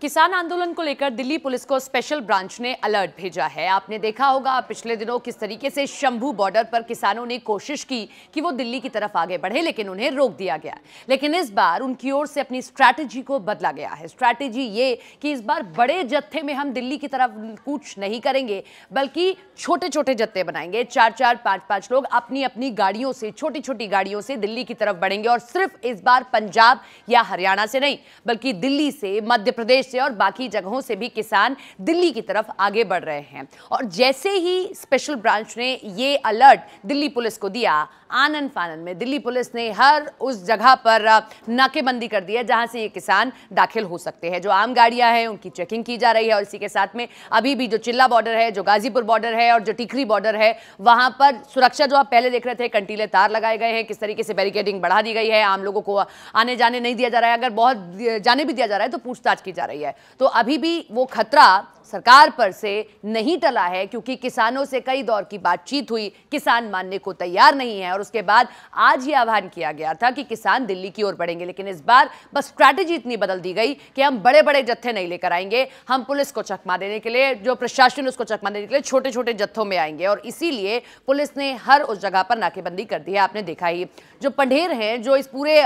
किसान आंदोलन को लेकर दिल्ली पुलिस को स्पेशल ब्रांच ने अलर्ट भेजा है आपने देखा होगा पिछले दिनों किस तरीके से शंभू बॉर्डर पर किसानों ने कोशिश की कि वो दिल्ली की तरफ आगे बढ़े लेकिन उन्हें रोक दिया गया लेकिन इस बार उनकी ओर से अपनी स्ट्रैटेजी को बदला गया है स्ट्रैटेजी ये कि इस बार बड़े जत्थे में हम दिल्ली की तरफ कूच नहीं करेंगे बल्कि छोटे छोटे जत्थे बनाएंगे चार चार पाँच पाँच लोग अपनी अपनी गाड़ियों से छोटी छोटी गाड़ियों से दिल्ली की तरफ बढ़ेंगे और सिर्फ इस बार पंजाब या हरियाणा से नहीं बल्कि दिल्ली से मध्य प्रदेश प्रदेश से और बाकी जगहों से भी किसान दिल्ली की तरफ आगे बढ़ रहे हैं और जैसे ही स्पेशल ब्रांच ने ये अलर्ट दिल्ली पुलिस को दिया आनंद फानंद में दिल्ली पुलिस ने हर उस जगह पर नाकेबंदी कर दी है जहां से ये किसान दाखिल हो सकते हैं जो आम गाड़ियां हैं उनकी चेकिंग की जा रही है और इसी के साथ में अभी भी जो चिल्ला बॉर्डर है जो गाजीपुर बॉर्डर है और जो टिकरी बॉर्डर है वहां पर सुरक्षा जो आप पहले देख रहे थे कंटीले तार लगाए गए हैं किस तरीके से बैरिकेडिंग बढ़ा दी गई है आम लोगों को आने जाने नहीं दिया जा रहा है अगर बहुत जाने भी दिया जा रहा है तो पूछताछ की जा रही है रही है तो अभी भी वो खतरा सरकार पर से नहीं टला है क्योंकि किसानों से कई दौर की बातचीत हुई किसान मानने को तैयार नहीं है और उसके बाद आज ये आह्वान किया गया था कि किसान दिल्ली की ओर बढ़ेंगे लेकिन इस बार बस स्ट्रैटेजी इतनी बदल दी गई कि हम बड़े बड़े जत्थे नहीं लेकर आएंगे हम पुलिस को चकमा देने के लिए जो प्रशासन उसको चकमा देने के लिए छोटे छोटे जत्थों में आएंगे और इसीलिए पुलिस ने हर उस जगह पर नाकेबंदी कर दी है आपने देखा ही जो पंडेर हैं जो इस पूरे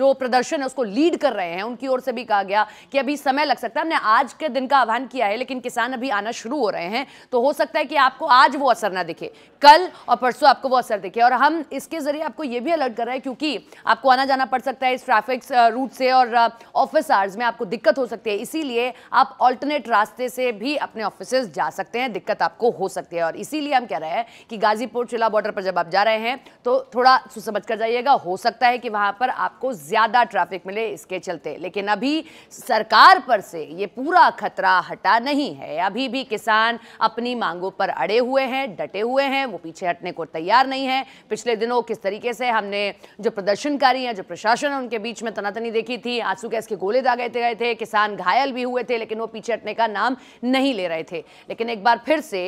जो प्रदर्शन है उसको लीड कर रहे हैं उनकी ओर से भी कहा गया कि अभी समय लग सकता है हमने आज के दिन का आह्वान किया किया है लेकिन किसान अभी आना शुरू हो रहे हैं तो हो सकता है कि आपको आज वो असर ना दिखे कल और परसों आपको वो असर दिखे और हम इसके ज़रिए आपको ये भी अलर्ट कर रहे हैं क्योंकि आपको आना जाना पड़ सकता है इस ट्रैफिक रूट से और ऑफिस आवर्स में आपको दिक्कत हो सकती है इसीलिए आप ऑल्टरनेट रास्ते से भी अपने ऑफिस जा सकते हैं दिक्कत आपको हो सकती है और इसीलिए हम कह रहे हैं कि गाजीपुर चिला बॉर्डर पर जब आप जा रहे हैं तो थोड़ा सुसमझ कर जाइएगा हो सकता है कि वहां पर आपको ज़्यादा ट्रैफिक मिले इसके चलते लेकिन अभी सरकार पर से ये पूरा खतरा हटा पता नहीं है अभी भी किसान अपनी मांगों पर अड़े हुए हैं डटे हुए हैं वो पीछे हटने को तैयार नहीं है पिछले दिनों किस तरीके से हमने जो प्रदर्शनकारी हैं जो प्रशासन है उनके बीच में तनातनी देखी थी आंसू गैस के गोले दागे गए थे किसान घायल भी हुए थे लेकिन वो पीछे हटने का नाम नहीं ले रहे थे लेकिन एक बार फिर से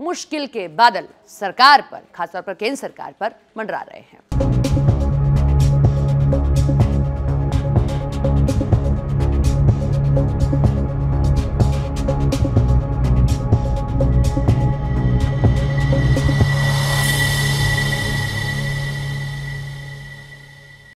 मुश्किल के बादल सरकार पर खासतौर पर केंद्र सरकार पर मंडरा रहे हैं